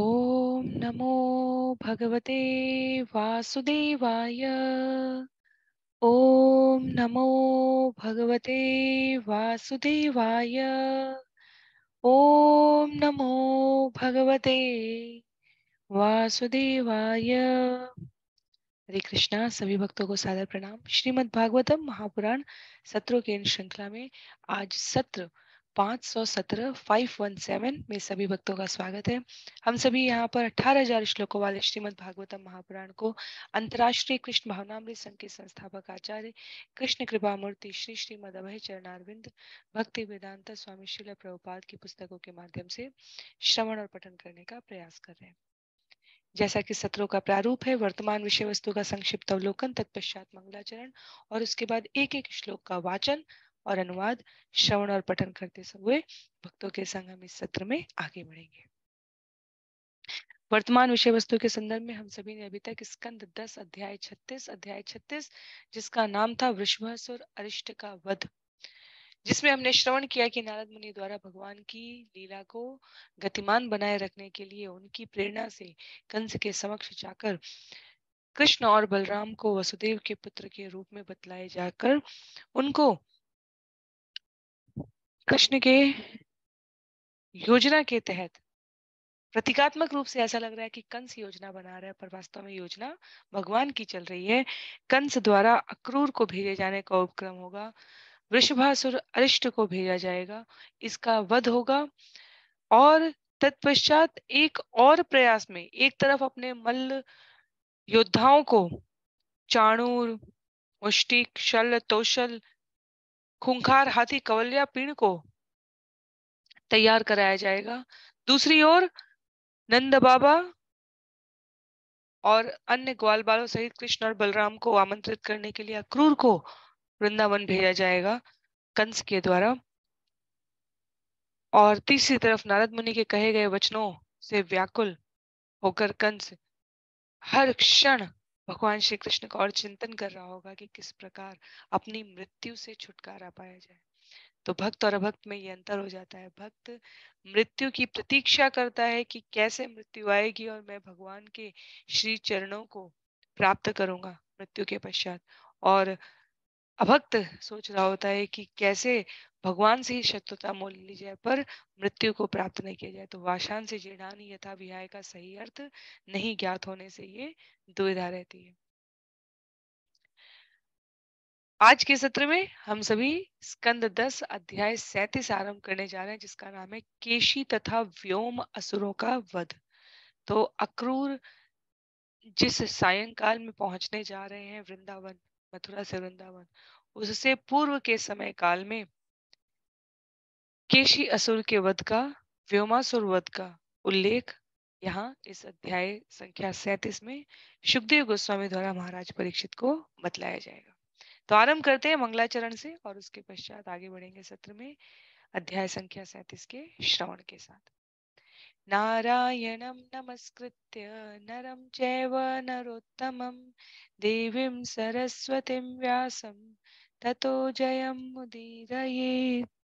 ओम नमो भगवते वासुदेवाय ओम नमो भगवते वासुदेवाय ओम नमो भगवते वासुदेवाय हरे कृष्णा सभी भक्तों को सादर प्रणाम श्रीमद् भागवतम महापुराण सत्रों की श्रृंखला में आज सत्र 517 सौ फाइव वन सेवन में सभी भक्तों का स्वागत है हम सभी यहाँ पर अठारह हजार श्लोकों वाले श्रीमद भागवतम महापुराण को अंतरराष्ट्रीय कृष्ण भावनामृत संघ के संस्थापक आचार्य कृष्ण कृपा मूर्ति श्री श्रीमद अभय चरणारविंद भक्ति वेदांत स्वामी शिल प्रभुपाद की पुस्तकों के माध्यम से श्रवण और पठन करने का प्रयास कर रहे हैं जैसा कि सत्रों का प्रारूप है वर्तमान विषय वस्तु का संक्षिप्त अवलोकन तत्पश्चात मंगलाचरण और उसके बाद एक एक श्लोक का वाचन और अनुवाद श्रवण और पठन करते हुए भक्तों के संग हम इस सत्र में आगे बढ़ेंगे वर्तमान विषय वस्तु के संदर्भ में हम सभी ने अभी तक स्कंद दस अध्याय छत्तीस अध्याय छत्तीस जिसका नाम था वृषभासुर अरिष्ट का वध जिसमें हमने श्रवण किया कि नारद मुनि द्वारा भगवान की लीला को गतिमान बनाए रखने के लिए उनकी प्रेरणा से कंस के समक्ष जाकर कृष्ण और बलराम को वसुदेव के पुत्र के रूप में बतलाए जाकर उनको कृष्ण के योजना के तहत प्रतीकात्मक रूप से ऐसा लग रहा है कि कंस योजना बना रहा है पर वास्तव में योजना भगवान की चल रही है कंस द्वारा अक्रूर को भेजे जाने का उपक्रम होगा वृषभासुर अरिष्ट को भेजा जाएगा इसका वध होगा और तत्पश्चात एक और प्रयास में एक तरफ अपने मल्ल योद्धाओं को चाणूर मुष्टिक शल तोशल खूंखार हाथी कवलिया पीण को तैयार कराया जाएगा दूसरी ओर नंद बाबा और अन्य ग्वाल बालों सहित कृष्ण और बलराम को आमंत्रित करने के लिए अक्रूर को वृंदावन भेजा जाएगा कंस के द्वारा और तीसरी तरफ नारद मुनि के कहे गए वचनों से व्याकुल होकर कंस हर क्षण भगवान श्री कृष्ण का और चिंतन कर रहा होगा कि किस प्रकार अपनी मृत्यु से छुटकारा पाया जाए तो भक्त और अभक्त में ये अंतर हो जाता है भक्त मृत्यु की प्रतीक्षा करता है कि कैसे मृत्यु आएगी और मैं भगवान के श्री चरणों को प्राप्त करूंगा मृत्यु के पश्चात और अभक्त सोच रहा होता है कि कैसे भगवान से ही शत्रुता मोल ली जाए पर मृत्यु को प्राप्त नहीं किया जाए तो वाशान से जीर्णानी यथा विहाय का सही अर्थ नहीं ज्ञात होने से ये दुविधा रहती है आज के सत्र में हम सभी स्कंद दस अध्याय सैतीस आरंभ करने जा रहे हैं जिसका नाम है केशी तथा व्योम असुरों का वध तो अक्रूर जिस सायंकाल में पहुंचने जा रहे हैं वृंदावन मथुरा से वृंदावन उससे पूर्व के समय काल में केशी असुर के वध का व्योमासुर वध का उल्लेख यहाँ इस अध्याय संख्या सैतीस में सुखदेव गोस्वामी द्वारा महाराज परीक्षित को बतलाया जाएगा तो आरंभ करते हैं मंगलाचरण से और उसके पश्चात आगे बढ़ेंगे सत्र में अध्याय संख्या सैतीस के श्रवण के साथ नारायणम नमस्कृत्य नरम चैव नरोम देवी सरस्वती व्यासम ततो जयम मुदीरयेत्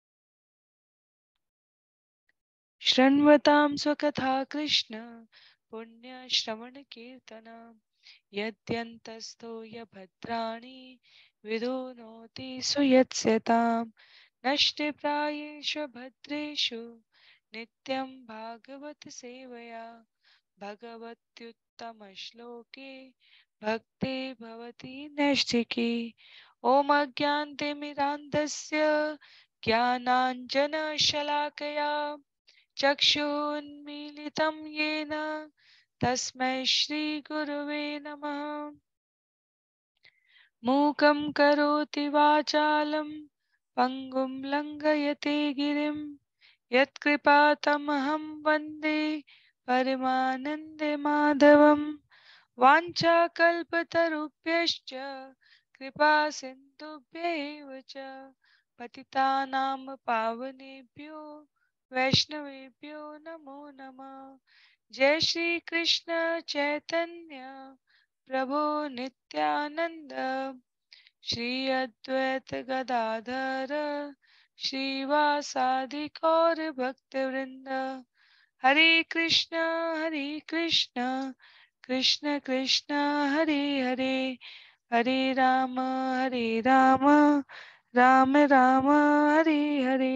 शृण्वतां स्वकथा कृष्ण पुण्यश्रवणकीर्तना यद्यन्तस्थो यभद्राणि विदो नोति सुयत्स्यतां नष्टप्रायेषु भद्रेषु नित्यं भागवतसेवया भगवत्युत्तमश्लोके भक्ते भवति नैष्ठिकी ॐ अज्ञान्तिमिरान्धस्य ज्ञानाञ्जनशलाकया चक्षुन्मीलितं तस्म श्रीगुरव श्रीगुरुवे नमः मूकं करोति वाचालं पङ्गुं लङ्घयते गिरिं यत्कृपातमहं वन्दे परमानन्दे माधवम् वाञ्छाकल्पतरुभ्यश्च कृपासिन्धुभ्यैव च पावनेभ्यो वैष्णवेभ्यो नमो नमः जय श्री कृष्ण चैतन्य प्रभो नित्यानंद श्री अद्वैत गदाधर श्रीवासादि कौर भक्तवृंद हरे कृष्ण हरे कृष्ण कृष्ण कृष्ण हरे हरे हरे राम हरे राम राम राम हरे हरे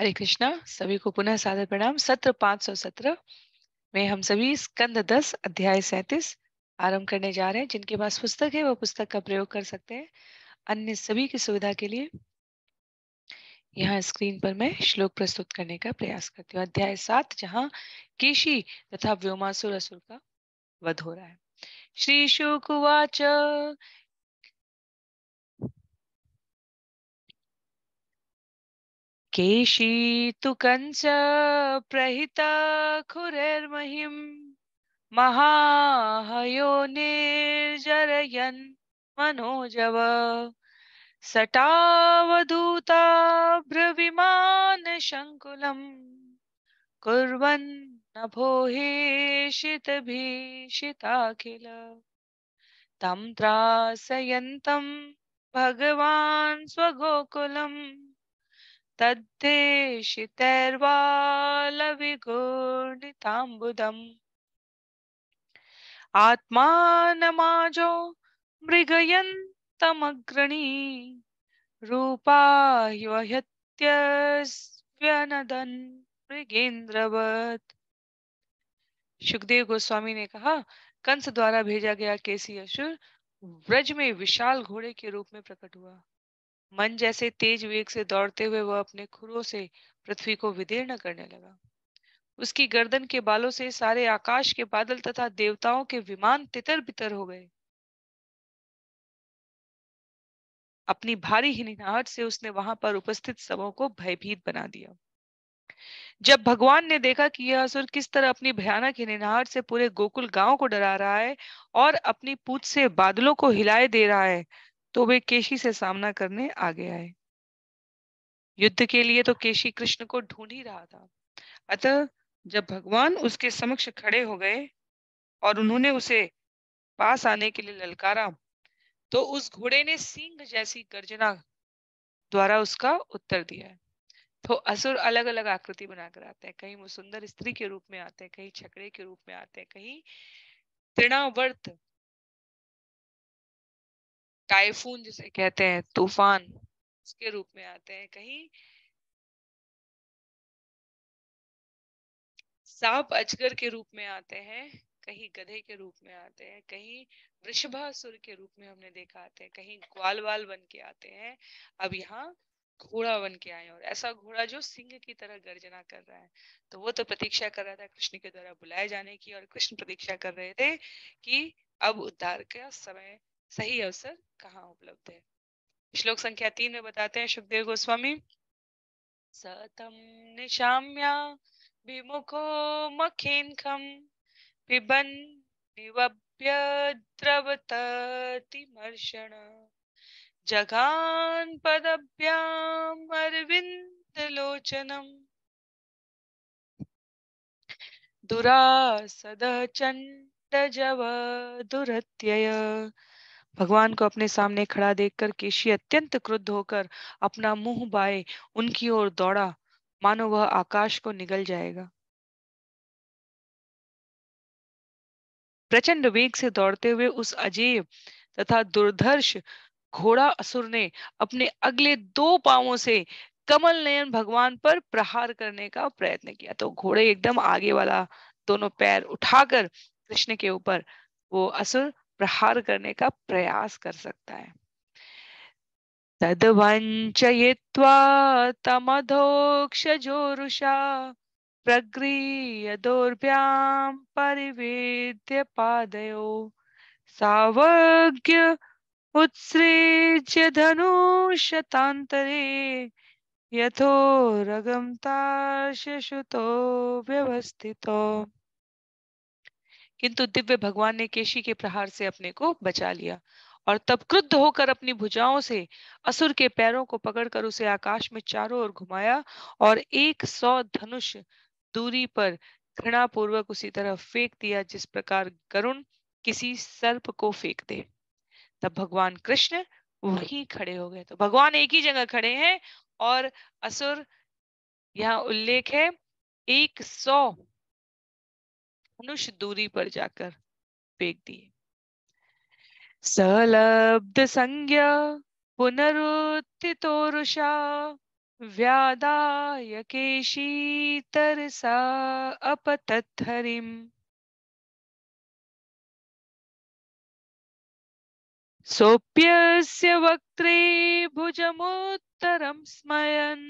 हरे कृष्णा सभी को पुनः सादर प्रणाम सत्र पाँच सौ सत्रह में हम सभी स्कंद दस अध्याय सैतीस आरंभ करने जा रहे हैं जिनके पास पुस्तक है वो पुस्तक का प्रयोग कर सकते हैं अन्य सभी की सुविधा के लिए यहाँ स्क्रीन पर मैं श्लोक प्रस्तुत करने का प्रयास करती हूँ अध्याय सात जहाँ केशी तथा व्योमासुर असुर का वध हो रहा है श्री शुकुवाच केशी तु कंस प्रहिता खुरैर्महिम् महाहयो निर्जरयन मनोजव सटावधूता ब्रविमान कुर्वन सटावधूताभ्रविमानशङ्कुलम् कुर्वन् नभोहेशितभीषिताखिल तं त्रासयन्तं भगवान स्वगोकुलम् तद्धेशितैर्वालविगूर्णिताम्बुदम् आत्मानमाजो मृगयन्तमग्रणी रूपाह्यत्यस्व्यनदन् मृगेन्द्रवत् सुखदेव गोस्वामी ने कहा कंस द्वारा भेजा गया केसी असुर व्रज में विशाल घोड़े के रूप में प्रकट हुआ मन जैसे तेज वेग से दौड़ते हुए वह अपने खुरों से पृथ्वी को विदीर्ण करने लगा उसकी गर्दन के बालों से सारे आकाश के बादल तथा देवताओं के विमान तितर बितर हो गए अपनी भारी हिनाहट से उसने वहां पर उपस्थित सबों को भयभीत बना दिया जब भगवान ने देखा कि यह असुर किस तरह अपनी भयानक हिनाहट से पूरे गोकुल गांव को डरा रहा है और अपनी पूछ से बादलों को हिलाए दे रहा है तो वे केशी से सामना करने आगे आए युद्ध के लिए तो केशी कृष्ण को ढूंढ ही रहा था अतः जब भगवान उसके समक्ष खड़े हो गए और उन्होंने उसे पास आने के लिए ललकारा तो उस घोड़े ने सिंह जैसी गर्जना द्वारा उसका उत्तर दिया तो असुर अलग अलग आकृति बनाकर आते हैं कहीं वो सुंदर स्त्री के रूप में आते हैं कहीं छकड़े के रूप में आते हैं कहीं तृणावर्त टाइफून जिसे कहते हैं तूफान उसके रूप में आते हैं कहीं सांप अजगर के रूप में आते हैं कहीं गधे के रूप में आते हैं कहीं वृषभासुर के रूप में हमने देखा आते हैं कहीं ग्वाल वाल बन के आते हैं अब यहाँ घोड़ा बन के आए और ऐसा घोड़ा जो सिंह की तरह गर्जना कर रहा है तो वो तो प्रतीक्षा कर रहा था कृष्ण के द्वारा बुलाए जाने की और कृष्ण प्रतीक्षा कर रहे थे कि अब उद्धार का समय सही अवसर कहाँ उपलब्ध है श्लोक संख्या तीन में बताते हैं सुखदेव गोस्वामी सतम निशाम्या विमुखो खम पिबन निवभ्य द्रवततिमर्षण जघान पदभ्याम अरविंद लोचनम दुरासद चंड जव दुरत्यय भगवान को अपने सामने खड़ा देखकर केशी अत्यंत क्रुद्ध होकर अपना मुंह बाए उनकी ओर दौड़ा मानो वह आकाश को निगल जाएगा प्रचंड वेग से दौड़ते हुए उस अजीब तथा दुर्धर्ष घोड़ा असुर ने अपने अगले दो पावों से कमल नयन भगवान पर प्रहार करने का प्रयत्न किया तो घोड़े एकदम आगे वाला दोनों पैर उठाकर कृष्ण के ऊपर वो असुर प्रहार करने का प्रयास कर सकता है तदवञ्चयित्वा तमधोक्षजोरुषा प्रग्रीय दोर्भ्यां परिवेद्य पादयो सावज्ञ उत्सृज्य धनुषतान्तरे यथोरगं शुतो व्यवस्थितो किंतु दिव्य भगवान ने केशी के प्रहार से अपने को बचा लिया और तब क्रुद्ध होकर अपनी भुजाओं से असुर के पैरों को पकड़कर उसे आकाश में चारों ओर घुमाया और एक सौ धनुष दूरी पर घृणा पूर्वक उसी तरह फेंक दिया जिस प्रकार गरुण किसी सर्प को फेंक दे तब भगवान कृष्ण वहीं खड़े हो गए तो भगवान एक ही जगह खड़े हैं और असुर यहाँ उल्लेख है एक सौ धनुष दूरी पर जाकर फेंक दिए सलब्ध संज्ञा पुनरुत्थितोरुषा व्यादाय तरसा अपतत्थरिम् सोप्यस्य वक्त्रे भुजमुत्तरं स्मयन्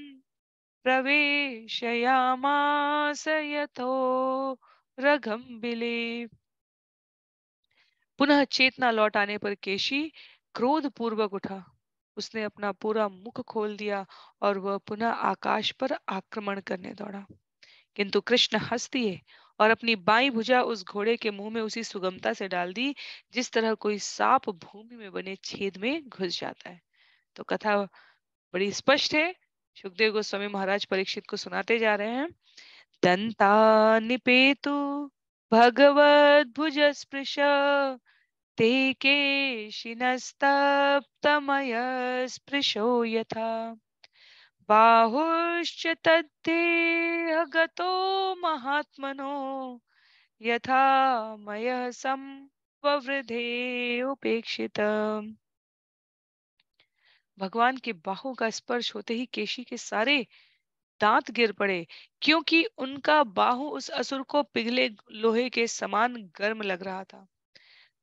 प्रवेशयामास यथो रघम बिले पुनः चेतना लौट आने पर केशी क्रोध पूर्वक उठा उसने अपना पूरा मुख खोल दिया और वह पुनः आकाश पर आक्रमण करने दौड़ा किंतु कृष्ण हंस दिए और अपनी बाई भुजा उस घोड़े के मुंह में उसी सुगमता से डाल दी जिस तरह कोई सांप भूमि में बने छेद में घुस जाता है तो कथा बड़ी स्पष्ट है सुखदेव गोस्वामी महाराज परीक्षित को सुनाते जा रहे हैं भगवद्भुज स्पृश ते स्पृशो यथा बाहुश्च तद्देहगतो महात्मनो यथा मयः संववृधे उपेक्षित भगवान के बाहु का स्पर्श होते ही केशी के सारे दांत गिर पड़े क्योंकि उनका बाहु उस असुर को पिघले लोहे के समान गर्म लग रहा था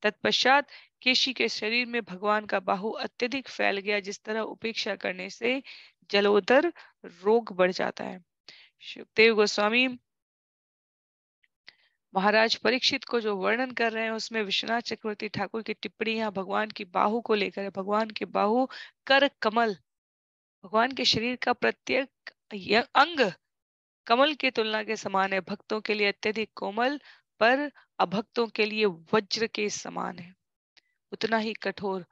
तत्पश्चात केशी के शरीर में भगवान का बाहु अत्यधिक फैल गया जिस तरह उपेक्षा करने से जलोदर रोग बढ़ जाता है सुखदेव गोस्वामी महाराज परीक्षित को जो वर्णन कर रहे हैं उसमें विश्वनाथ चक्रवर्ती ठाकुर की टिप्पणी यहाँ भगवान की बाहु को लेकर है भगवान के बाहु कर कमल भगवान के शरीर का प्रत्येक अंग कमल की तुलना के समान है भक्तों के लिए अत्यधिक कोमल पर अभक्तों के लिए वज्र के समान है उतना ही कठोर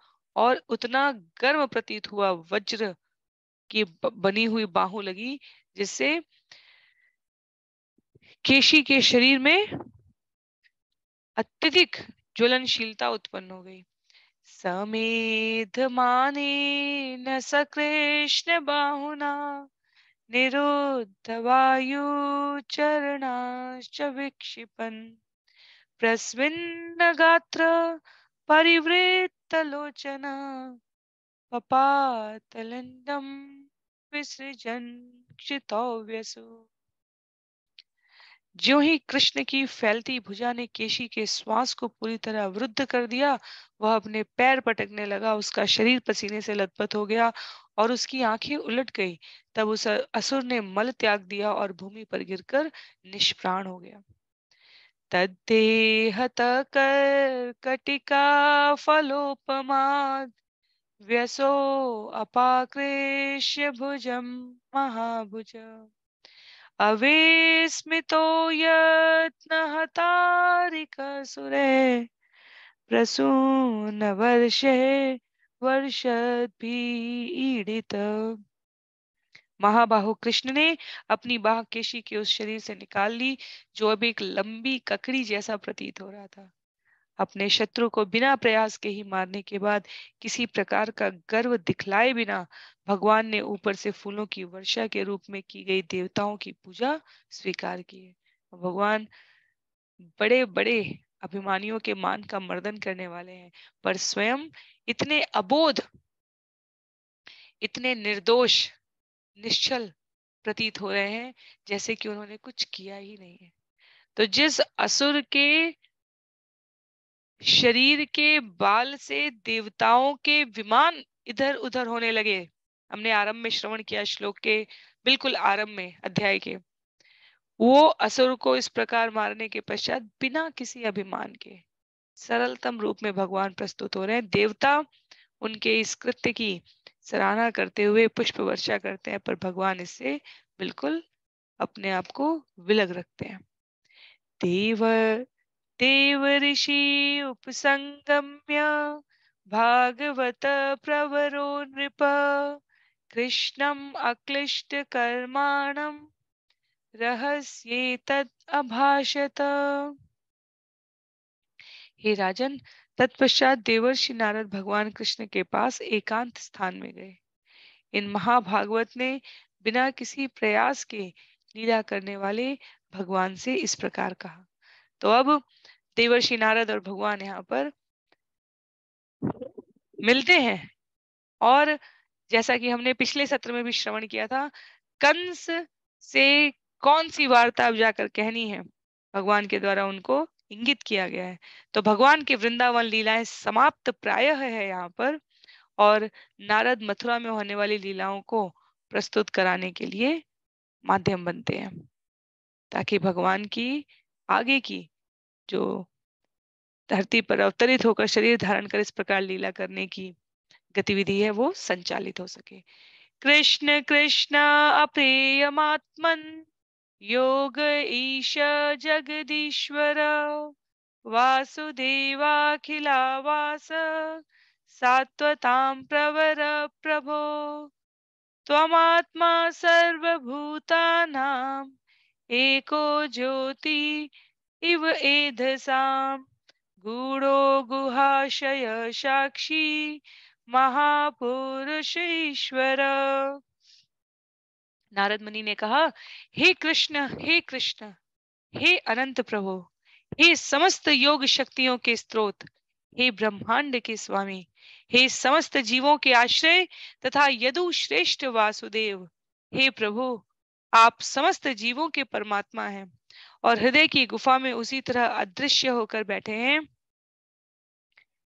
और उतना गर्म प्रतीत हुआ वज्र की बनी हुई बाहु लगी जिससे केशी के शरीर में अत्यधिक ज्वलनशीलता उत्पन्न हो गई समेध माने न सकृष्ण बाहुना निरोधवायु निरोधवायुचरणाश्च विक्षिपन् प्रस्मिन्नगात्र परिवृत्तलोचन पपातलिन्दं विसृजन् क्षितव्यसु जो ही कृष्ण की फैलती भुजा ने केशी के श्वास को पूरी तरह अवरुद्ध कर दिया वह अपने पैर पटकने लगा उसका शरीर पसीने से लथपथ हो गया और उसकी आंखें उलट गई तब उस असुर ने मल त्याग दिया और भूमि पर गिरकर निष्प्राण हो गया तद्देहत कटिका फलोपमाद व्यसो अपाकृष्य भुजम महाभुज अवेस्मितो प्रसून वर्षे वर्षपीड़ित महाबाहु कृष्ण ने अपनी बाह केशी के उस शरीर से निकाल ली जो अब एक लंबी ककड़ी जैसा प्रतीत हो रहा था अपने शत्रु को बिना प्रयास के ही मारने के बाद किसी प्रकार का गर्व दिखलाए बिना भगवान ने ऊपर से फूलों की वर्षा के रूप में की गई देवताओं की पूजा स्वीकार की है भगवान बड़े बड़े अभिमानियों के मान का मर्दन करने वाले हैं पर स्वयं इतने अबोध इतने निर्दोष निश्चल प्रतीत हो रहे हैं जैसे कि उन्होंने कुछ किया ही नहीं है तो जिस असुर के शरीर के बाल से देवताओं के विमान इधर उधर होने लगे हमने आरंभ में श्रवण किया श्लोक के बिल्कुल आरंभ में अध्याय के वो असुर को इस प्रकार मारने के पश्चात बिना किसी अभिमान के सरलतम रूप में भगवान प्रस्तुत हो रहे हैं देवता उनके इस कृत्य की सराहना करते हुए पुष्प वर्षा करते हैं पर भगवान इससे बिल्कुल अपने आप को विलग रखते हैं देव देव ऋषि उपसंगम्य भागवत प्रवरो नृप कृष्णम अक्लिष्ट कर्माणम रहस्य तद अभाषत हे राजन तत्पश्चात देवर्षि नारद भगवान कृष्ण के पास एकांत स्थान में गए इन महाभागवत ने बिना किसी प्रयास के लीला करने वाले भगवान से इस प्रकार कहा तो अब देवर्षि नारद और भगवान यहाँ पर मिलते हैं और जैसा कि हमने पिछले सत्र में भी श्रवण किया था कंस से कौन सी वार्ता अब जाकर कहनी है भगवान के द्वारा उनको इंगित किया गया है तो भगवान की वृंदावन लीलाएं समाप्त प्राय है यहाँ पर और नारद मथुरा में होने वाली लीलाओं को प्रस्तुत कराने के लिए माध्यम बनते हैं ताकि भगवान की आगे की जो धरती पर अवतरित होकर शरीर धारण कर इस प्रकार लीला करने की गतिविधि है वो संचालित हो सके कृष्ण कृष्ण अप्रियमात्मन योग ईश जगदीश्वर वासुदेवाखिलावास सात्वतां प्रवर प्रभो त्वमात्मा सर्वभूतानाम् एको ज्योति इव एधसाम् गूढो गुहाशय साक्षी महापुरुष ईश्वर नारद मुनि ने कहा हे कृष्ण हे कृष्ण हे अनंत प्रभु हे समस्त योग शक्तियों के स्रोत हे ब्रह्मांड के स्वामी हे समस्त जीवों के आश्रय तथा यदु श्रेष्ठ वासुदेव हे प्रभु आप समस्त जीवों के परमात्मा हैं और हृदय की गुफा में उसी तरह अदृश्य होकर बैठे हैं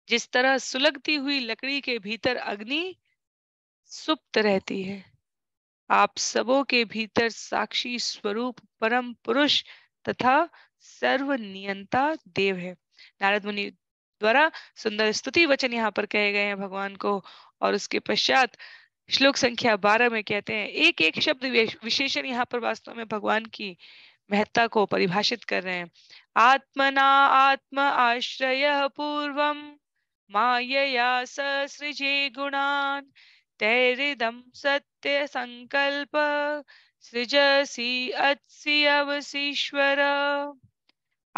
जिस तरह सुलगती हुई लकड़ी के भीतर अग्नि सुप्त रहती है आप सबों के भीतर साक्षी स्वरूप परम पुरुष तथा सर्व नियंता देव है नारद मुनि द्वारा सुंदर स्तुति वचन यहाँ पर कहे गए हैं भगवान को और उसके पश्चात श्लोक संख्या बारह में कहते हैं एक एक शब्द विशेषण यहाँ पर वास्तव में भगवान की महत्ता को परिभाषित कर रहे हैं आत्मना आत्म आश्रय पूर्वम माया सृजे गुणान सत्य संकल्प सृजसी अत्सि अवशीश्वर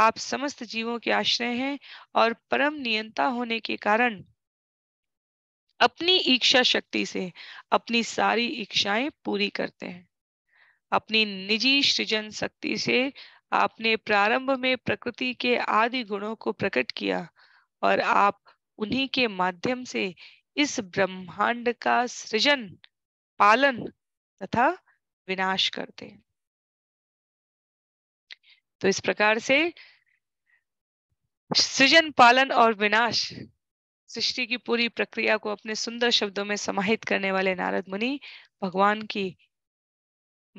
आप समस्त जीवों के आश्रय हैं और परम नियंता होने के कारण अपनी इच्छा शक्ति से अपनी सारी इच्छाएं पूरी करते हैं अपनी निजी सृजन शक्ति से आपने प्रारंभ में प्रकृति के आदि गुणों को प्रकट किया और आप उन्हीं के माध्यम से इस ब्रह्मांड का सृजन पालन तथा विनाश करते हैं तो इस प्रकार से सृजन पालन और विनाश सृष्टि की पूरी प्रक्रिया को अपने सुंदर शब्दों में समाहित करने वाले नारद मुनि भगवान की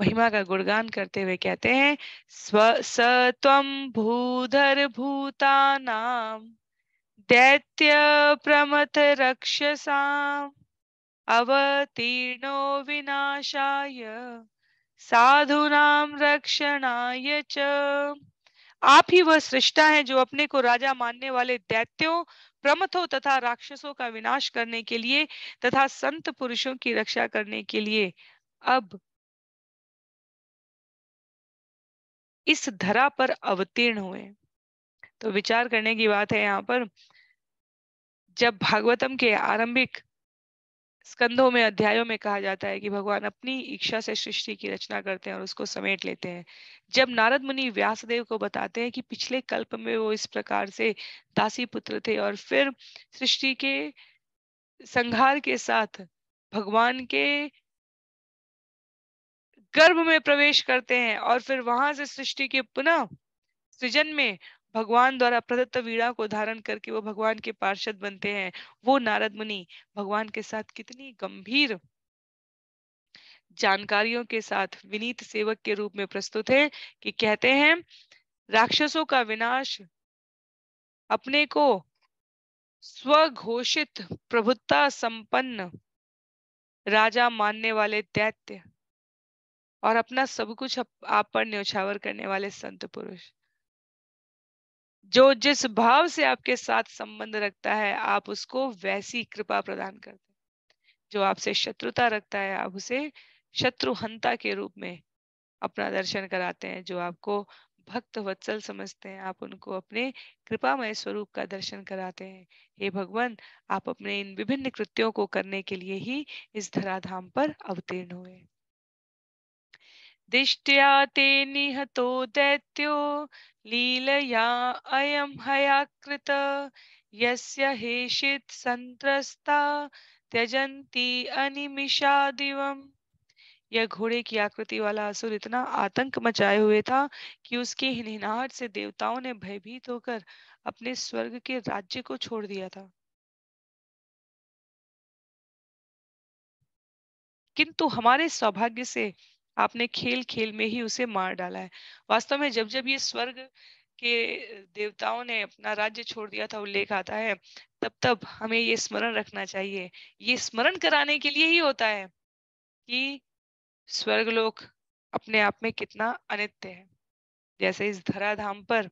महिमा का गुणगान करते हुए कहते हैं स्व सत्वम भूधर भूता नाम प्रमथ रक्षसा अवतीर्णो विनाशाय साधुनाम रक्षणाय च आप ही वह सृष्टा है जो अपने को राजा मानने वाले दैत्यों प्रमथों तथा राक्षसों का विनाश करने के लिए तथा संत पुरुषों की रक्षा करने के लिए अब इस धरा पर अवतीर्ण हुए तो विचार करने की बात है यहाँ पर जब भागवतम के आरंभिक स्कंधों में अध्यायों में कहा जाता है कि भगवान अपनी इच्छा से सृष्टि की रचना करते हैं और उसको समेट लेते हैं जब नारद मुनि व्यासदेव को बताते हैं कि पिछले कल्प में वो इस प्रकार से दासी पुत्र थे और फिर सृष्टि के संहार के साथ भगवान के गर्भ में प्रवेश करते हैं और फिर वहां से सृष्टि के पुनः सृजन में भगवान द्वारा प्रदत्त वीणा को धारण करके वो भगवान के पार्षद बनते हैं वो नारद मुनि भगवान के साथ कितनी गंभीर जानकारियों के साथ विनीत सेवक के रूप में प्रस्तुत है कि कहते हैं राक्षसों का विनाश अपने को स्वघोषित प्रभुता संपन्न राजा मानने वाले दैत्य और अपना सब कुछ आप पर न्योछावर करने वाले संत पुरुष जो जिस भाव से आपके साथ संबंध रखता है आप उसको वैसी कृपा प्रदान करते हैं जो आपसे शत्रुता रखता है आप उसे शत्रुहंता के रूप में अपना दर्शन कराते हैं जो आपको भक्त वत्सल समझते हैं आप उनको अपने कृपामय स्वरूप का दर्शन कराते हैं हे भगवान आप अपने इन विभिन्न कृत्यों को करने के लिए ही इस धराधाम पर अवतीर्ण हुए दिष्ट्या ते निहतो दैत्यो लीलया अयं हयाकृत यस्य हेषित् संत्रस्ता त्यजंती अनिमिषा दिवम यह घोड़े की आकृति वाला असुर इतना आतंक मचाए हुए था कि उसकी हिनहिनाहट से देवताओं ने भयभीत होकर अपने स्वर्ग के राज्य को छोड़ दिया था किंतु हमारे सौभाग्य से आपने खेल खेल में ही उसे मार डाला है वास्तव में जब जब ये स्वर्ग के देवताओं ने अपना राज्य छोड़ दिया था उल्लेख आता है तब तब हमें ये स्मरण रखना चाहिए ये स्मरण कराने के लिए ही होता है कि स्वर्गलोक अपने आप में कितना अनित्य है जैसे इस धराधाम पर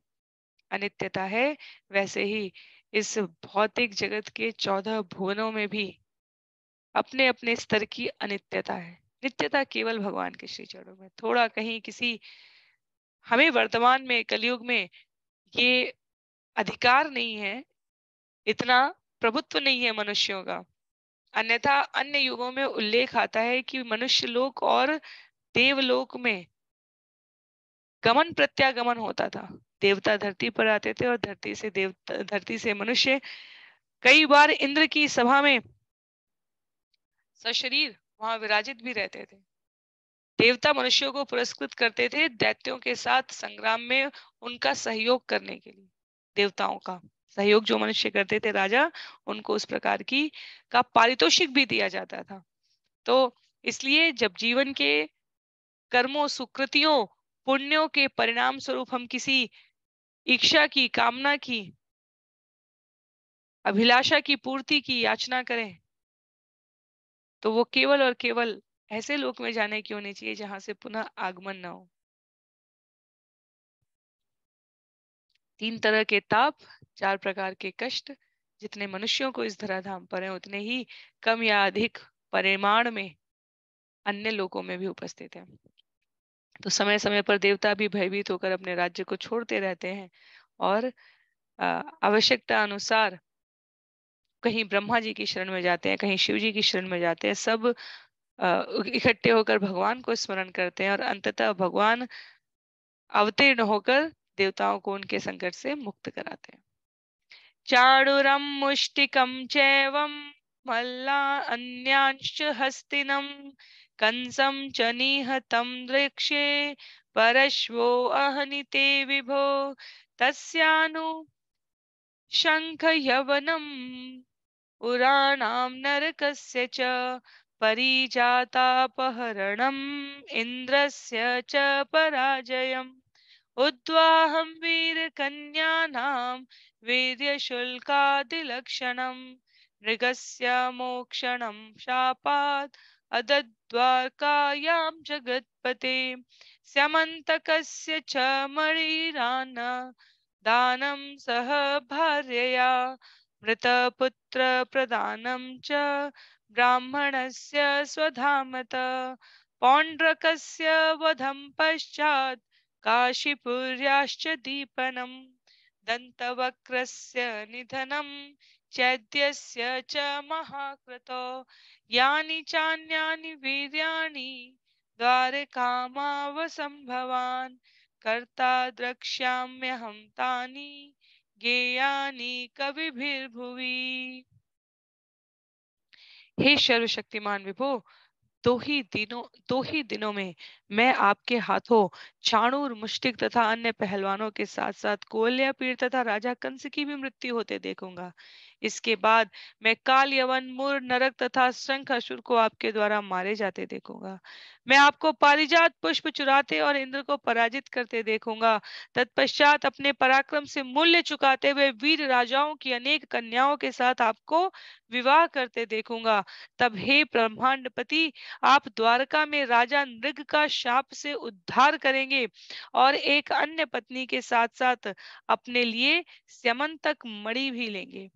अनित्यता है वैसे ही इस भौतिक जगत के चौदह भुवनों में भी अपने अपने स्तर की अनित्यता है नित्यता केवल भगवान के श्री चरणों में थोड़ा कहीं किसी हमें वर्तमान में कलयुग में ये अधिकार नहीं है इतना प्रभुत्व नहीं है मनुष्यों का अन्यथा अन्य युगों में उल्लेख आता है कि मनुष्य लोक और देवलोक में गमन प्रत्यागमन होता था देवता धरती पर आते थे और धरती से देवता धरती से मनुष्य कई बार इंद्र की सभा में सशरीर वहां विराजित भी रहते थे देवता मनुष्यों को पुरस्कृत करते थे दैत्यों के साथ संग्राम में उनका सहयोग करने के लिए देवताओं का सहयोग जो मनुष्य करते थे राजा उनको उस प्रकार की का पारितोषिक भी दिया जाता था तो इसलिए जब जीवन के कर्मों सुकृतियों पुण्यों के परिणाम स्वरूप हम किसी इच्छा की कामना की अभिलाषा की पूर्ति की याचना करें तो वो केवल और केवल ऐसे लोक में जाने की होनी चाहिए जहां से पुनः आगमन ना हो तीन तरह के ताप चार प्रकार के कष्ट जितने मनुष्यों को इस धराधाम पर है उतने ही कम या अधिक परिमाण में अन्य लोगों में भी उपस्थित है तो समय समय पर देवता भी भयभीत होकर अपने राज्य को छोड़ते रहते हैं और आवश्यकता अनुसार कहीं ब्रह्मा जी की शरण में जाते हैं कहीं शिव जी की शरण में जाते हैं सब इकट्ठे होकर भगवान को स्मरण करते हैं और अंततः भगवान अवतीर्ण होकर देवताओं को उनके संकट से मुक्त कराते हैं चाड़ुरम मुष्टिकम चैवम मल्ला अन्यांश हस्तिनम कंसम च निहतम दृक्षे परश्वो अहनिते विभो तस्यानु शंख यवनम उराणां नरकस्य च परिजातापहरणम् इन्द्रस्य च पराजयम् उद्वाहं वीरकन्यानां वीर्यशुल्कादिलक्षणम् मृगस्य मोक्षणं शापात् अदद्वार्कायां जगत्पते स्यमन्तकस्य च मणिरान् दानं सह भार्यया प्रदान च से स्वधामत वधम पश्चात पश्चात् दीपनम दीपनं चैद्य च महाकृत च महाकृतो वीरिया चान्यानि वीर्याणि द्वारकामावसम्भवान् कर्ता हम तीन गेयानी हे सर्वशक्तिमान विभो दो ही दिनों दो ही दिनों में मैं आपके हाथों चाणूर मुष्टिक तथा अन्य पहलवानों के साथ साथ कोल्यापीर तथा राजा कंस की भी मृत्यु होते देखूंगा इसके बाद मैं काल यवन मुर नरक तथा शंख असुर को आपके द्वारा मारे जाते देखूंगा मैं आपको पारिजात पुष्प चुराते और इंद्र को पराजित करते देखूंगा तत्पश्चात अपने पराक्रम से मूल्य चुकाते हुए वीर राजाओं की अनेक कन्याओं के साथ आपको विवाह करते देखूंगा तब हे ब्रह्मांड पति आप द्वारका में राजा नृग का शाप से उद्धार करेंगे और एक अन्य पत्नी के साथ साथ अपने लिए श्यमन तक मणि भी लेंगे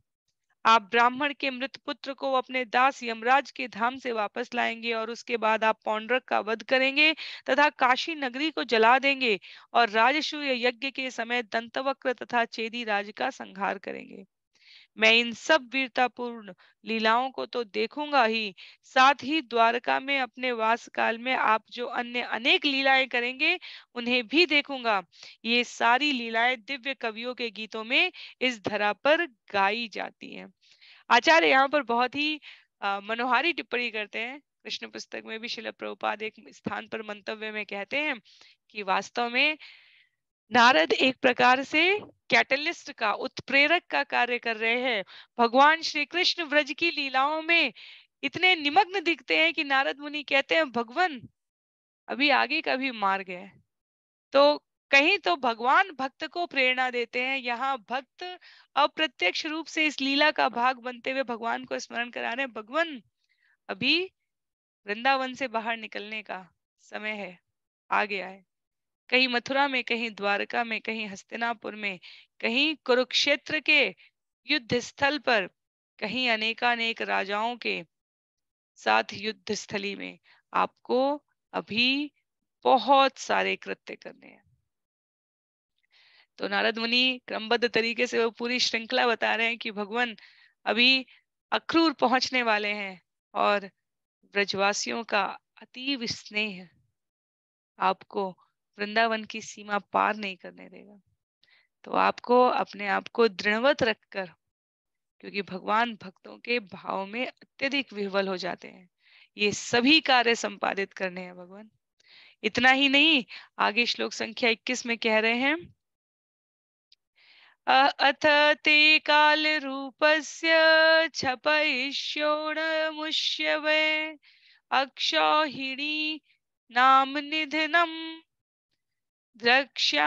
आप ब्राह्मण के मृत पुत्र को अपने दास यमराज के धाम से वापस लाएंगे और उसके बाद आप पौंड्रक का वध करेंगे तथा काशी नगरी को जला देंगे और राजसूय यज्ञ के समय दंतवक्र तथा चेदी राज का संहार करेंगे मैं इन सब वीरतापूर्ण लीलाओं को तो देखूंगा ही साथ ही द्वारका में अपने वास काल में आप जो अन्य अनेक लीलाएं करेंगे उन्हें भी देखूंगा ये सारी लीलाएं दिव्य कवियों के गीतों में इस धरा पर गाई जाती हैं आचार्य यहाँ पर बहुत ही मनोहारी टिप्पणी करते हैं कृष्ण पुस्तक में भी शिल प्रभुपाद एक स्थान पर मंतव्य में कहते हैं कि वास्तव में नारद एक प्रकार से कैटलिस्ट का उत्प्रेरक का कार्य कर रहे हैं भगवान श्री कृष्ण व्रज की लीलाओं में इतने निमग्न दिखते हैं कि नारद मुनि कहते हैं भगवान अभी आगे का भी मार्ग है तो कहीं तो भगवान भक्त को प्रेरणा देते हैं यहाँ भक्त अप्रत्यक्ष रूप से इस लीला का भाग बनते हुए भगवान को स्मरण करा रहे हैं भगवान अभी वृंदावन से बाहर निकलने का समय है आ गया है कहीं मथुरा में कहीं द्वारका में कहीं हस्तिनापुर में कहीं कुरुक्षेत्र के युद्ध स्थल पर कहीं अनेकानेक राजाओं के साथ युद्ध स्थली में आपको अभी बहुत सारे कृत्य करने हैं तो नारद मुनि क्रमबद्ध तरीके से वो पूरी श्रृंखला बता रहे हैं कि भगवान अभी अक्रूर पहुंचने वाले हैं और ब्रजवासियों का अतीव स्नेह आपको वृंदावन की सीमा पार नहीं करने देगा तो आपको अपने आप को दृढ़वत रखकर क्योंकि भगवान भक्तों के भाव में अत्यधिक विह्वल हो जाते हैं ये सभी कार्य संपादित करने हैं भगवान इतना ही नहीं आगे श्लोक संख्या 21 में कह रहे हैं अथ ते काल रूपस्य वे अक्षौहिणी नाम निधनम द्रक्षा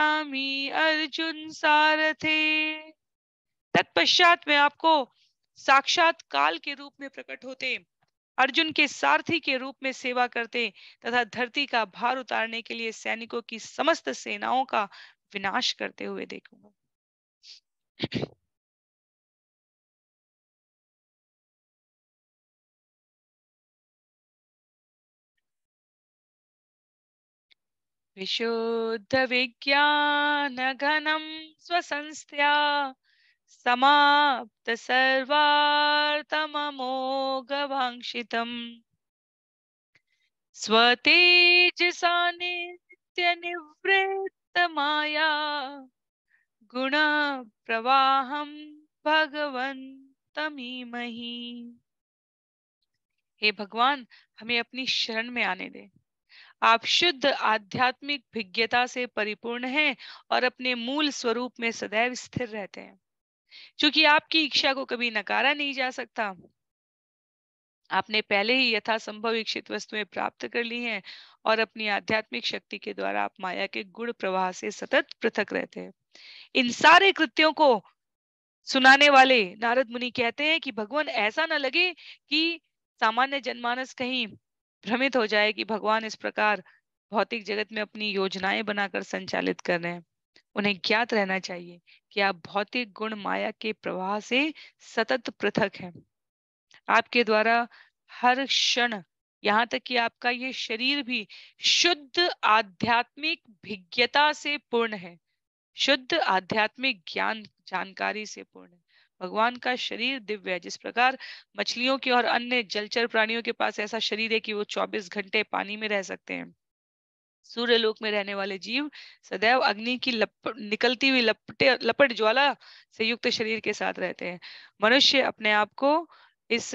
अर्जुन सारथे तत्पश्चात में आपको साक्षात काल के रूप में प्रकट होते अर्जुन के सारथी के रूप में सेवा करते तथा धरती का भार उतारने के लिए सैनिकों की समस्त सेनाओं का विनाश करते हुए देखूंगा विज्ञान घनम स्वसंस्थ्या माया गुण प्रवाह गुणप्रवाहं भगवन्तमीमहि हे भगवान हमें अपनी शरण में आने दे आप शुद्ध आध्यात्मिक भिज्ञता से परिपूर्ण हैं और अपने मूल स्वरूप में सदैव स्थिर रहते हैं क्योंकि आपकी इच्छा को कभी नकारा नहीं जा सकता आपने पहले ही यथासंभव इच्छित वस्तुएं प्राप्त कर ली हैं और अपनी आध्यात्मिक शक्ति के द्वारा आप माया के गुण प्रवाह से सतत पृथक रहते हैं इन सारे कृत्यों को सुनाने वाले नारद मुनि कहते हैं कि भगवान ऐसा न लगे कि सामान्य जनमानस कहीं भ्रमित हो जाए कि भगवान इस प्रकार भौतिक जगत में अपनी योजनाएं बनाकर संचालित कर रहे हैं उन्हें ज्ञात रहना चाहिए कि आप भौतिक गुण माया के प्रवाह से सतत पृथक हैं आपके द्वारा हर क्षण यहाँ तक कि आपका ये शरीर भी शुद्ध आध्यात्मिक भिज्ञता से पूर्ण है शुद्ध आध्यात्मिक ज्ञान जानकारी से पूर्ण है भगवान का शरीर दिव्य है जिस प्रकार मछलियों के और अन्य जलचर प्राणियों के पास ऐसा शरीर है कि वो 24 घंटे पानी में रह सकते हैं सूर्य लोक में रहने वाले जीव सदैव अग्नि की लप, निकलती हुई लपटे लपट ज्वाला से युक्त शरीर के साथ रहते हैं मनुष्य अपने आप को इस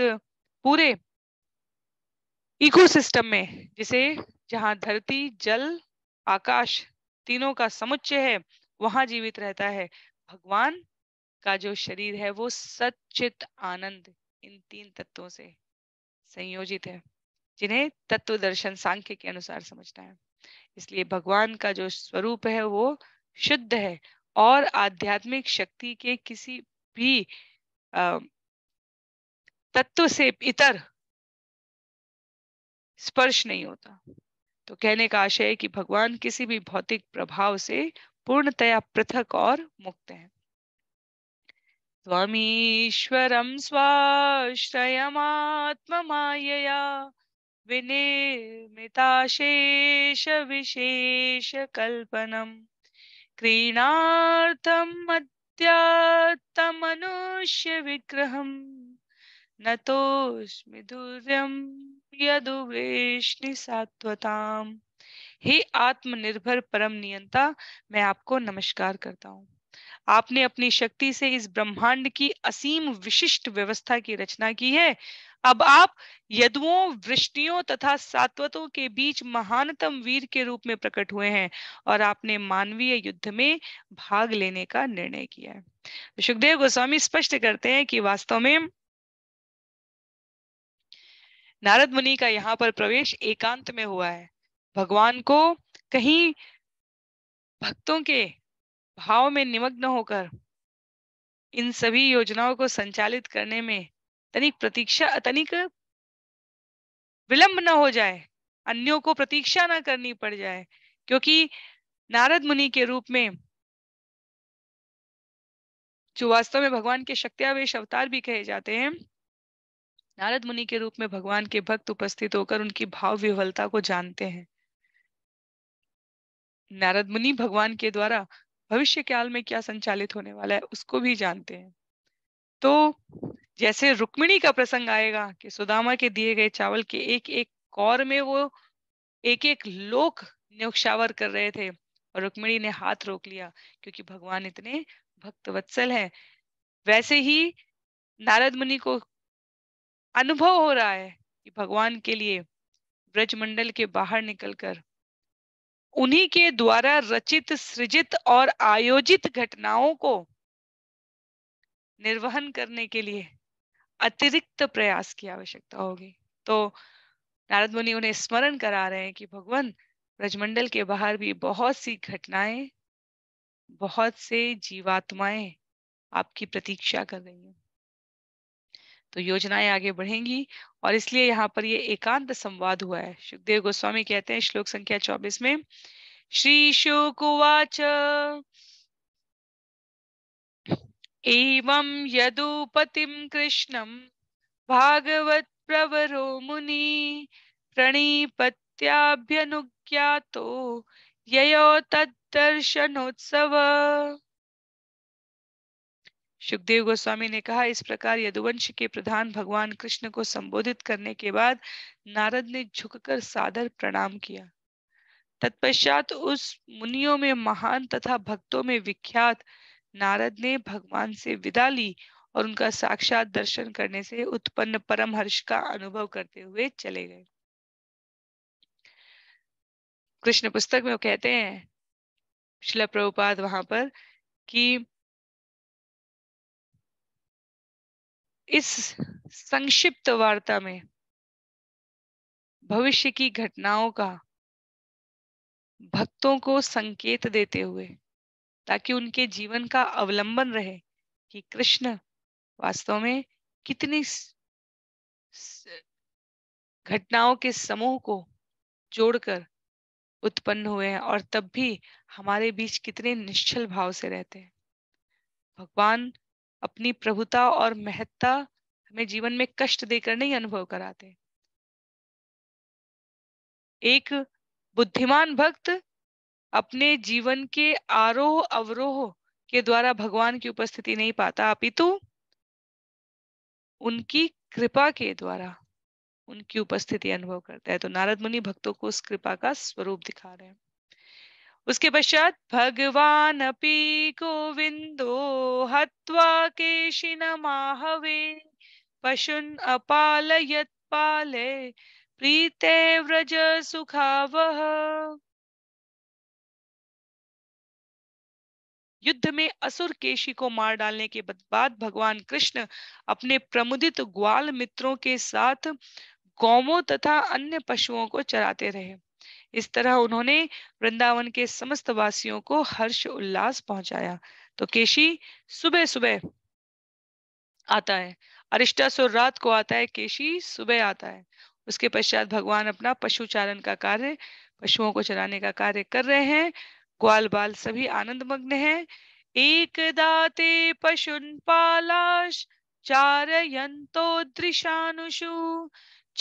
पूरे इकोसिस्टम में जिसे जहाँ धरती जल आकाश तीनों का समुच्चय है वहां जीवित रहता है भगवान का जो शरीर है वो सचित आनंद इन तीन तत्वों से संयोजित है जिन्हें तत्व दर्शन सांख्य के अनुसार समझना है इसलिए भगवान का जो स्वरूप है वो शुद्ध है और आध्यात्मिक शक्ति के किसी भी तत्व से इतर स्पर्श नहीं होता तो कहने का आशय है कि भगवान किसी भी भौतिक प्रभाव से पूर्णतया पृथक और मुक्त हैं त्वमीश्वरं स्वाश्रयमात्ममायया विनिर्मिताशेषविशेषकल्पनम् क्रीणार्थम् अत्यात्तमनुष्यविग्रहम् न तोऽस्मि दुर्यं यदुवेष्णि सात्वताम् हे आत्मनिर्भर परम नियंता मैं आपको नमस्कार करता हूँ आपने अपनी शक्ति से इस ब्रह्मांड की असीम विशिष्ट व्यवस्था की रचना की है अब आप यदुओं वृष्टियों तथा सात्वतों के बीच महानतम वीर के रूप में प्रकट हुए हैं और आपने मानवीय युद्ध में भाग लेने का निर्णय किया है सुखदेव गोस्वामी स्पष्ट करते हैं कि वास्तव में नारद मुनि का यहाँ पर प्रवेश एकांत में हुआ है भगवान को कहीं भक्तों के भाव में निमग्न होकर इन सभी योजनाओं को संचालित करने में तनिक प्रतीक्षा तनिक विलंब न हो जाए अन्यों को प्रतीक्षा न करनी पड़ जाए क्योंकि नारद मुनि के रूप में जो वास्तव में भगवान के शक्तियावेश अवतार भी कहे जाते हैं नारद मुनि के रूप में भगवान के भक्त उपस्थित होकर उनकी भाव विवलता को जानते हैं नारद मुनि भगवान के द्वारा भविष्य काल में क्या संचालित होने वाला है उसको भी जानते हैं तो जैसे रुक्मिणी का प्रसंग आएगा कि सुदामा के दिए गए चावल के एक एक कौर में वो एक एक लोक न्योक्षावर कर रहे थे और रुक्मिणी ने हाथ रोक लिया क्योंकि भगवान इतने भक्तवत्सल है वैसे ही नारद मुनि को अनुभव हो रहा है कि भगवान के लिए ब्रजमंडल के बाहर निकलकर उन्हीं के द्वारा रचित सृजित और आयोजित घटनाओं को निर्वहन करने के लिए अतिरिक्त प्रयास की आवश्यकता होगी तो नारद मुनि उन्हें स्मरण करा रहे हैं कि भगवान ब्रजमंडल के बाहर भी बहुत सी घटनाएं बहुत से जीवात्माएं आपकी प्रतीक्षा कर रही हैं तो योजनाएं आगे बढ़ेंगी और इसलिए यहाँ पर ये एकांत संवाद हुआ है सुखदेव गोस्वामी कहते हैं श्लोक संख्या चौबीस में श्री शुकुवाच एवं यदुपतिम कृष्णम भागवत प्रवरो मुनि तो यो तदर्शनोत्सव सुखदेव गोस्वामी ने कहा इस प्रकार यदुवंश के प्रधान भगवान कृष्ण को संबोधित करने के बाद नारद ने झुककर सादर प्रणाम किया तत्पश्चात उस मुनियों में महान तथा भक्तों में विख्यात नारद ने भगवान से विदा ली और उनका साक्षात दर्शन करने से उत्पन्न परम हर्ष का अनुभव करते हुए चले गए कृष्ण पुस्तक में वो कहते हैं शिला प्रभुपाद वहां पर कि इस संक्षिप्त वार्ता में भविष्य की घटनाओं का भक्तों को संकेत देते हुए ताकि उनके जीवन का अवलंबन रहे कि कृष्ण वास्तव में कितनी घटनाओं के समूह को जोड़कर उत्पन्न हुए हैं और तब भी हमारे बीच कितने निश्चल भाव से रहते हैं भगवान अपनी प्रभुता और महत्ता हमें जीवन में कष्ट देकर नहीं अनुभव कराते एक बुद्धिमान भक्त अपने जीवन के आरोह अवरोह के द्वारा भगवान की उपस्थिति नहीं पाता अपितु उनकी कृपा के द्वारा उनकी उपस्थिति अनुभव करता है तो नारद मुनि भक्तों को उस कृपा का स्वरूप दिखा रहे हैं उसके पश्चात भगवान अपी गोविंदो हत्वा केशिन माहवे पशुन अपाल पाले प्रीते व्रज सुखाव युद्ध में असुर केशी को मार डालने के बाद भगवान कृष्ण अपने प्रमुदित ग्वाल मित्रों के साथ गौमों तथा अन्य पशुओं को चराते रहे इस तरह उन्होंने वृंदावन के समस्त वासियों को हर्ष उल्लास पहुंचाया तो केशी सुबह सुबह आता है अरिष्टासुर रात को आता है केशी सुबह आता है उसके पश्चात भगवान अपना पशु चारण का कार्य पशुओं को चराने का कार्य कर रहे हैं ग्वाल बाल सभी आनंद मग्न है एक दाते पशुन पालाश चारयंतो दृशानुषु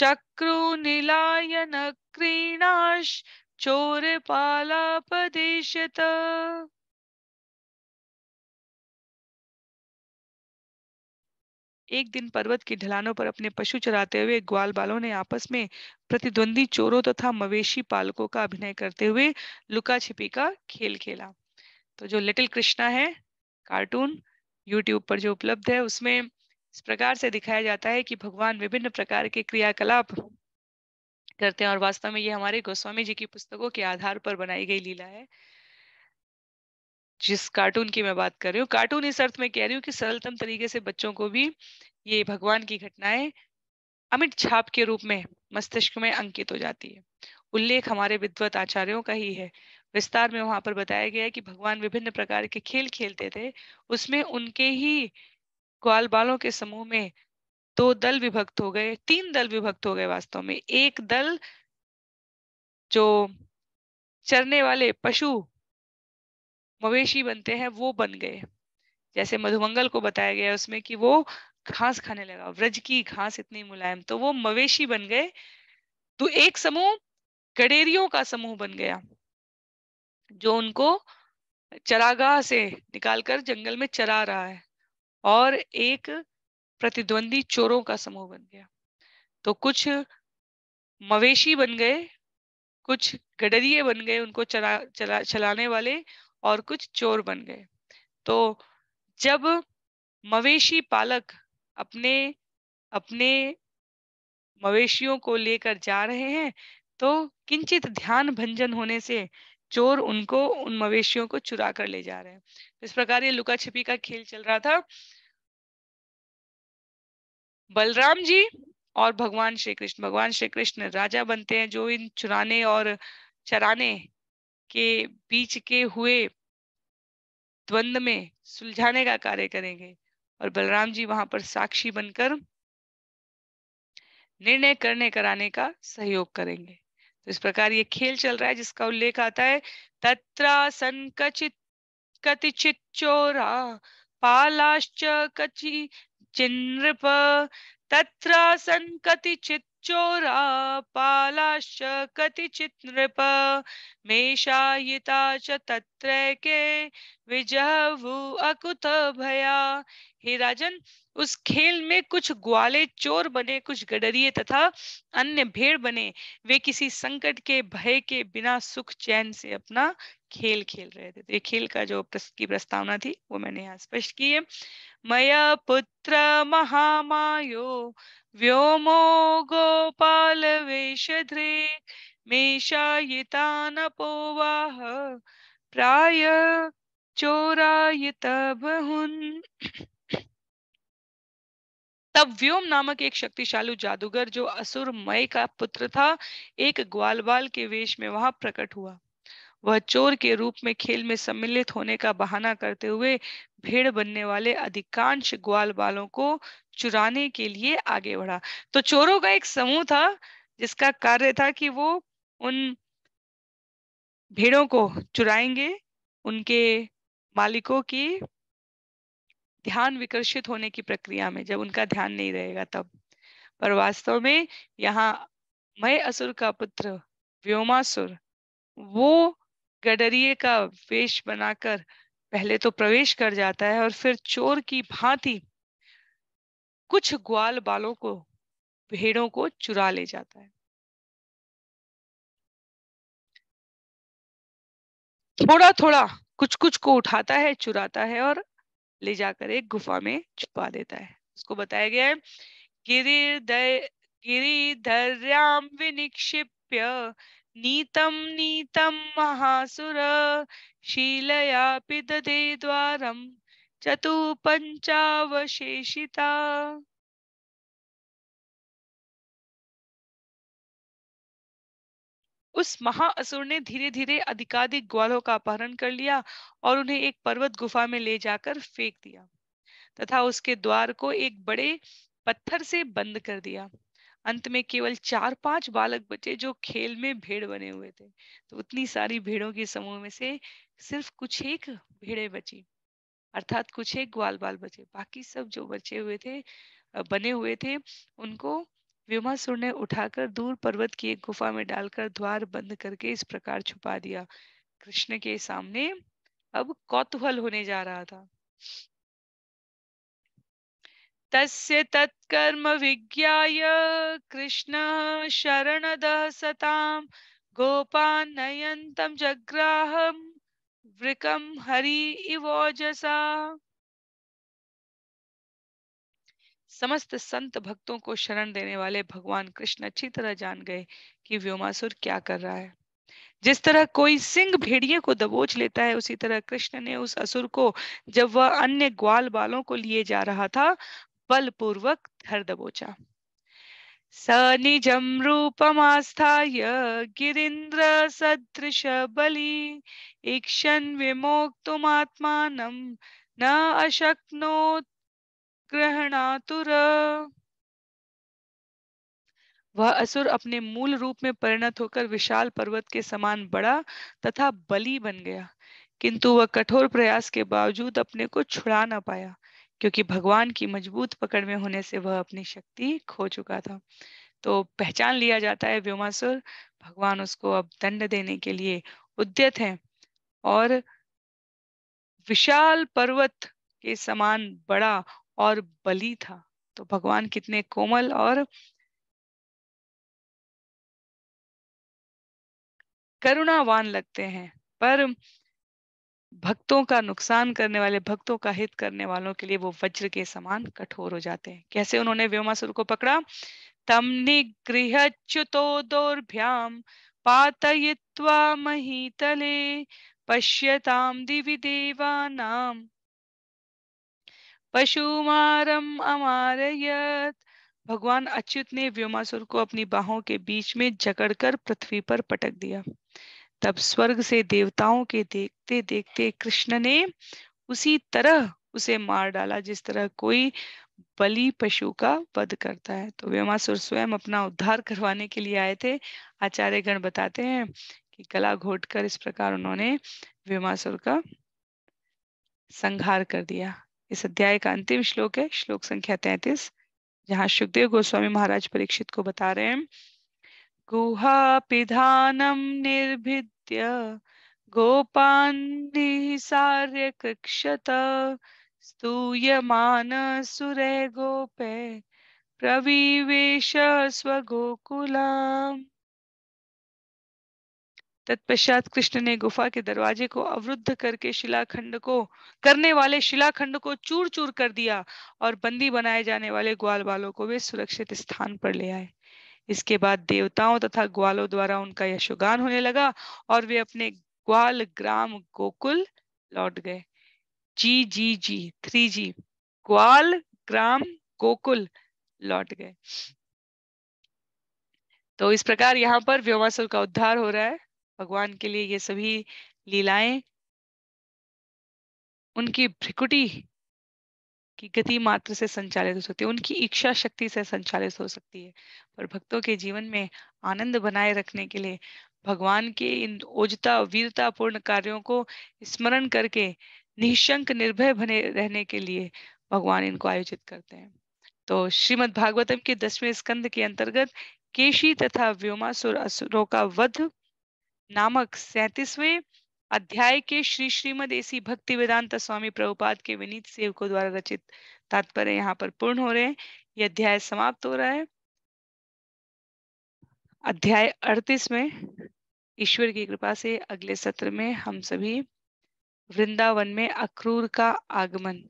चक्रुनिलायन क्रीणाश पालापदेशत एक दिन पर्वत की ढलानों पर अपने पशु चराते हुए ग्वाल बालों ने आपस में प्रतिद्वंदी चोरों तथा मवेशी पालकों का अभिनय करते हुए लुका छिपी का खेल खेला तो जो लिटिल कृष्णा है कार्टून यूट्यूब पर जो उपलब्ध है उसमें इस प्रकार से दिखाया जाता है कि भगवान विभिन्न प्रकार के क्रियाकलाप करते हैं और वास्तव में ये हमारे गोस्वामी जी की पुस्तकों के आधार पर बनाई गई लीला है जिस कार्टून की मैं बात कर रही हूँ कार्टून इस अर्थ में कह रही हूँ कि सरलतम तरीके से बच्चों को भी ये भगवान की घटनाएं अमित छाप के रूप में मस्तिष्क में अंकित हो जाती है उल्लेख हमारे विद्वत आचार्यों का ही है विस्तार में वहां पर बताया गया है कि भगवान विभिन्न प्रकार के खेल खेलते थे उसमें उनके ही ग्वाल बालों के समूह में दो दल विभक्त हो गए तीन दल विभक्त हो गए वास्तव में एक दल जो चरने वाले पशु मवेशी बनते हैं वो बन गए जैसे मधुमंगल को बताया गया उसमें कि वो घास खाने लगा व्रज की घास इतनी मुलायम तो वो मवेशी बन गए तो एक समूह गडेरियों का समूह बन गया जो उनको चरागाह से निकालकर जंगल में चरा रहा है और एक प्रतिद्वंदी चोरों का समूह बन गया तो कुछ मवेशी बन गए कुछ गडरिये बन गए उनको चला चला चलाने वाले और कुछ चोर बन गए तो जब मवेशी पालक अपने अपने मवेशियों को लेकर जा रहे हैं तो किंचित ध्यान भंजन होने से चोर उनको उन मवेशियों को चुरा कर ले जा रहे हैं तो इस प्रकार ये लुका छिपी का खेल चल रहा था बलराम जी और भगवान श्री कृष्ण भगवान श्री कृष्ण राजा बनते हैं जो इन चुराने और चराने के बीच के हुए द्वंद में सुलझाने का कार्य करेंगे और बलराम जी वहां पर साक्षी बनकर निर्णय करने कराने का सहयोग करेंगे तो इस प्रकार ये खेल चल रहा है जिसका उल्लेख आता है तत्रा संकचित कतिचित चोरा पालाश्च कचि चिन्प तत्रासन् कतिचित् चोरा पालाश्च कतिचित् नृप मेषायिता च तत्रैके विजहु अकुत भया हे राजन उस खेल में कुछ ग्वाले चोर बने कुछ गडरिये तथा अन्य भेड़ बने वे किसी संकट के भय के बिना सुख चैन से अपना खेल खेल रहे थे तो ये खेल का जो प्रस, की प्रस्तावना थी वो मैंने यहाँ स्पष्ट की है मय पुत्र महामायो व्योमो गोपाल वेशध्रे मेषायितानपोवाह प्राय तब बहुन तब व्योम नामक एक शक्तिशाली जादूगर जो असुर मय का पुत्र था एक ग्वाल बाल के वेश में वहां प्रकट हुआ वह चोर के रूप में खेल में सम्मिलित होने का बहाना करते हुए भेड़ बनने वाले अधिकांश ग्वाल बालों को चुराने के लिए आगे बढ़ा तो चोरों का एक समूह था जिसका कार्य था कि वो उन भेड़ों को चुराएंगे उनके मालिकों की ध्यान विकर्षित होने की प्रक्रिया में जब उनका ध्यान नहीं रहेगा तब पर वास्तव में यहाँ मय असुर का पुत्र व्योमासुर वो गडरिये का वेश बनाकर पहले तो प्रवेश कर जाता है और फिर चोर की भांति कुछ ग्वाल बालों को भेड़ों को चुरा ले जाता है थोड़ा थोड़ा कुछ कुछ को उठाता है चुराता है और ले जाकर एक गुफा में छुपा देता है उसको बताया गया है गिरिधर गिरिधर्याम विनिक्षिप्य नीतम नीतम महासुर पिदे द्वार चतु पंचावशेषिता उस महाअसुर ने धीरे धीरे अधिकाधिक ग्वालों का अपहरण कर लिया और उन्हें एक पर्वत गुफा में ले जाकर फेंक दिया तथा उसके द्वार को एक बड़े पत्थर से बंद कर दिया अंत में केवल चार पांच बालक बचे जो खेल में भेड़ बने हुए थे तो उतनी सारी भेड़ों के समूह में से सिर्फ कुछ एक भेड़े बची अर्थात कुछ एक ग्वाल बाल बचे बाकी सब जो बचे हुए थे बने हुए थे उनको व्योमासुर ने उठाकर दूर पर्वत की एक गुफा में डालकर द्वार बंद करके इस प्रकार छुपा दिया कृष्ण के सामने अब कौतूहल होने जा रहा था तस्य तत्कर्म विज्ञाय कृष्ण शरणदः सतां गोपान् नयन्तं जग्राहं वृकं हरि इवोजसा समस्त संत भक्तों को शरण देने वाले भगवान कृष्ण अच्छी तरह जान गए कि व्योमासुर क्या कर रहा है जिस तरह कोई सिंह भेड़िए को दबोच लेता है उसी तरह कृष्ण ने उस असुर को जब वह अन्य ग्वाल बालों को लिए जा रहा था पूर्वक धर दबोचा स सदृश बली ईक्षण ईक्षन् विमोक्तुमात्मानं न अशक्नोत् ग्रहणातुर वह असुर अपने मूल रूप में परिणत होकर विशाल पर्वत के समान बड़ा तथा बली बन गया किंतु वह कठोर प्रयास के बावजूद अपने को छुड़ा न पाया क्योंकि भगवान की मजबूत पकड़ में होने से वह अपनी शक्ति खो चुका था तो पहचान लिया जाता है व्योमासुर भगवान उसको अब दंड देने के लिए उद्यत है और विशाल पर्वत के समान बड़ा और बली था तो भगवान कितने कोमल और करुणावान लगते हैं पर भक्तों का नुकसान करने वाले भक्तों का हित करने वालों के लिए वो वज्र के समान कठोर हो जाते हैं कैसे उन्होंने व्योमासुर को पकड़ा तम निगृह चुतोदौर्भ्याम पातयित्वा महीतले पश्यताम दिवि देवानाम पशुमारम अमारयत भगवान अच्युत ने व्योमासुर को अपनी बाहों के बीच में जकड़कर पृथ्वी पर पटक दिया तब स्वर्ग से देवताओं के देखते देखते कृष्ण ने उसी तरह उसे मार डाला जिस तरह कोई बलि पशु का वध करता है तो व्यमासुर स्वयं अपना उद्धार करवाने के लिए आए थे आचार्य गण बताते हैं कि गला घोट कर इस प्रकार उन्होंने व्यमासुर का संहार कर दिया इस अध्याय का अंतिम श्लोक है श्लोक संख्या तैतीस जहाँ सुखदेव गोस्वामी महाराज परीक्षित को बता रहे हैं गुहा पिधानम निर्भिद नित्य गोपान्निः सार्यकक्षत सुरे गोपे प्रवीवेश स्वगोकुला तत्पश्चात कृष्ण ने गुफा के दरवाजे को अवरुद्ध करके शिलाखंड को करने वाले शिलाखंड को चूर चूर कर दिया और बंदी बनाए जाने वाले ग्वाल बालों को वे सुरक्षित स्थान पर ले आए इसके बाद देवताओं तथा ग्वालों द्वारा उनका यशोगान होने लगा और वे अपने ग्वाल ग्राम गोकुल लौट गए जी जी जी थ्री जी ग्वाल ग्राम गोकुल लौट गए तो इस प्रकार यहाँ पर व्योमासुर का उद्धार हो रहा है भगवान के लिए ये सभी लीलाएं उनकी भ्रिकुटी की गति मात्र से संचालित हो सकती है उनकी इच्छा शक्ति से संचालित हो सकती है पर भक्तों के जीवन में आनंद बनाए रखने के लिए भगवान के इन ओजता वीरतापूर्ण कार्यों को स्मरण करके निशंक निर्भय बने रहने के लिए भगवान इनको आयोजित करते हैं तो श्रीमद् भागवतम के दसवें स्कंद के अंतर्गत केशी तथा व्योमासुर असुरों का वध नामक सैतीसवें अध्याय के श्री श्रीमद ऐसी भक्ति वेदांत स्वामी प्रभुपाद के विनीत सेवकों द्वारा रचित तात्पर्य यहाँ पर पूर्ण हो रहे हैं ये अध्याय समाप्त हो रहा है अध्याय अड़तीस में ईश्वर की कृपा से अगले सत्र में हम सभी वृंदावन में अक्रूर का आगमन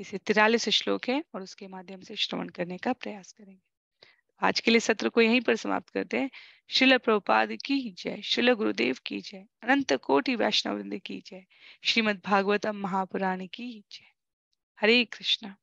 इसे तिरालीस श्लोक है और उसके माध्यम से श्रवण करने का प्रयास करेंगे आज के लिए सत्र को यहीं पर समाप्त करते हैं शिल प्रपाद की जय शिल गुरुदेव की जय अनंत कोटि वैष्णव की जय श्रीमद भागवतम महापुराण की जय हरे कृष्णा